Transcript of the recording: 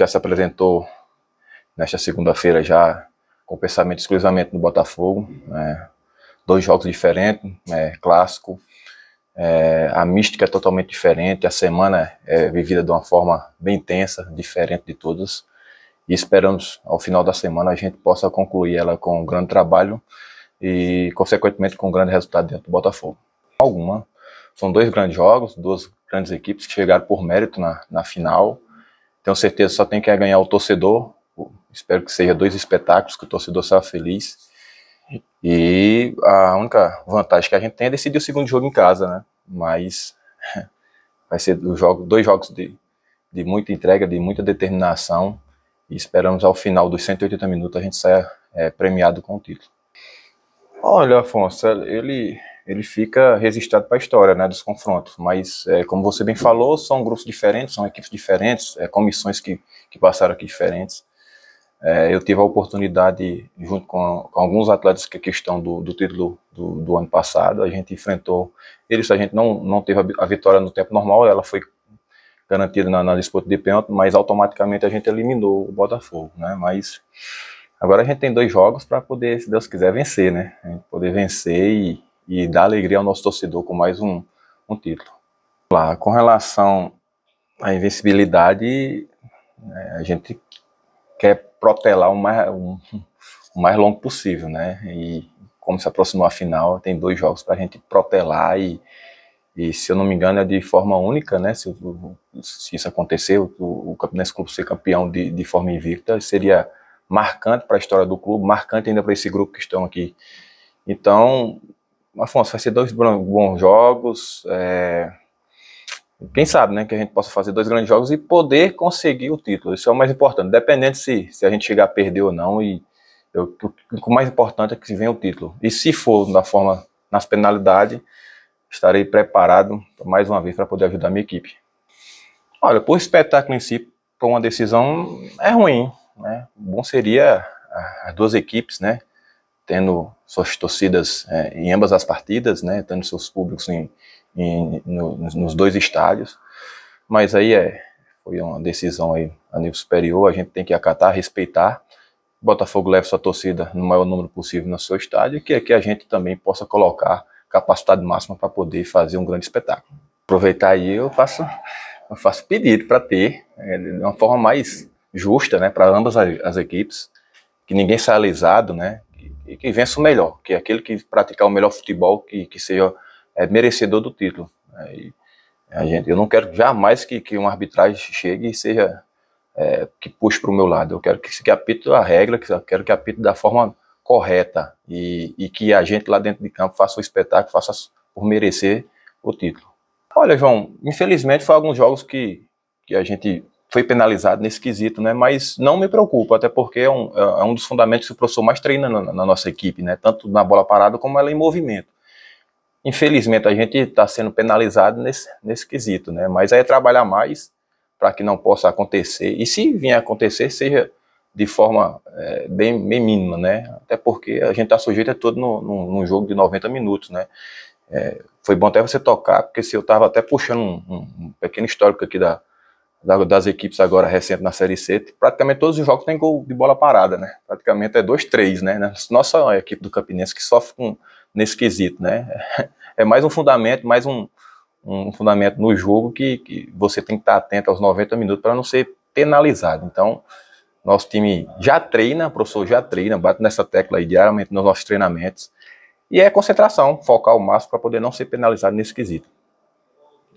já se apresentou nesta segunda-feira já com pensamento exclusivamente no Botafogo. Né? Dois jogos diferentes, né? clássico. É, a mística é totalmente diferente, a semana é vivida de uma forma bem intensa, diferente de todas. E esperamos, ao final da semana, a gente possa concluir ela com um grande trabalho e, consequentemente, com um grande resultado dentro do Botafogo. Alguma. São dois grandes jogos, duas grandes equipes que chegaram por mérito na, na final tenho certeza só tem que ganhar o torcedor. Espero que seja dois espetáculos, que o torcedor seja feliz. E a única vantagem que a gente tem é decidir o segundo jogo em casa, né? Mas vai ser do jogo, dois jogos de, de muita entrega, de muita determinação. E esperamos ao final dos 180 minutos a gente saia é, premiado com o título. Olha, Afonso, ele ele fica registrado para a história, né, dos confrontos. Mas, é, como você bem falou, são grupos diferentes, são equipes diferentes, é, comissões que, que passaram aqui diferentes. É, eu tive a oportunidade, junto com, com alguns atletas que, a estão do, do título do, do, ano passado, a gente enfrentou eles. A gente não, não teve a, vitória no tempo normal, ela foi garantida na, na disputa de pênalti, mas automaticamente a gente eliminou o Botafogo, né? Mas agora a gente tem dois jogos para poder, se Deus quiser, vencer, né? poder vencer e, e dar alegria ao nosso torcedor com mais um, um título. Lá, com relação à invencibilidade, né, a gente quer protelar o mais, um, o mais longo possível, né? E como se aproximou a final, tem dois jogos para a gente protelar e, e, se eu não me engano, é de forma única, né? Se, se isso acontecer, o, o Campinense Clube ser campeão de, de forma invicta seria marcante para a história do clube, marcante ainda para esse grupo que estão aqui. Então, Afonso, vai ser dois bons jogos. É... Quem sabe, né? Que a gente possa fazer dois grandes jogos e poder conseguir o título. Isso é o mais importante. Dependente se, se a gente chegar a perder ou não. E eu, o mais importante é que venha o título. E se for da forma nas penalidades, estarei preparado mais uma vez para poder ajudar a minha equipe. Olha, por espetáculo em si, para uma decisão é ruim. Né? O bom seria as duas equipes, né? tendo suas torcidas é, em ambas as partidas, né, tendo seus públicos em, em, no, nos dois estádios. Mas aí é, foi uma decisão aí a nível superior, a gente tem que acatar, respeitar. Botafogo leva sua torcida no maior número possível no seu estádio, que é que a gente também possa colocar capacidade máxima para poder fazer um grande espetáculo. Aproveitar aí, eu faço, eu faço pedido para ter, é, de uma forma mais justa, né, para ambas as, as equipes, que ninguém saia alisado, né, e que vença o melhor, que é aquele que praticar o melhor futebol, que, que seja é, merecedor do título. E a gente, eu não quero jamais que, que uma arbitragem chegue e seja é, que puxe para o meu lado. Eu quero que, que apite a regra, que quero que apite da forma correta e, e que a gente lá dentro de campo faça o espetáculo, faça por merecer o título. Olha, João, infelizmente foram alguns jogos que, que a gente foi penalizado nesse quesito, né? Mas não me preocupa, até porque é um, é, é um dos fundamentos que o professor mais treina na, na nossa equipe, né? Tanto na bola parada como ela em movimento. Infelizmente, a gente está sendo penalizado nesse, nesse quesito, né? Mas aí é trabalhar mais para que não possa acontecer. E se vier acontecer, seja de forma é, bem, bem, mínima, né? Até porque a gente está sujeito a todo no, num jogo de 90 minutos, né? É, foi bom até você tocar, porque se eu estava até puxando um, um pequeno histórico aqui da, das equipes agora recente na Série C, praticamente todos os jogos têm gol de bola parada, né? Praticamente é 2-3, né? Nossa equipe do Campinense que sofre com, nesse quesito, né? É mais um fundamento, mais um, um fundamento no jogo que, que você tem que estar atento aos 90 minutos para não ser penalizado. Então, nosso time já treina, o professor já treina, bate nessa tecla aí diariamente nos nossos treinamentos. E é concentração, focar o máximo para poder não ser penalizado nesse quesito.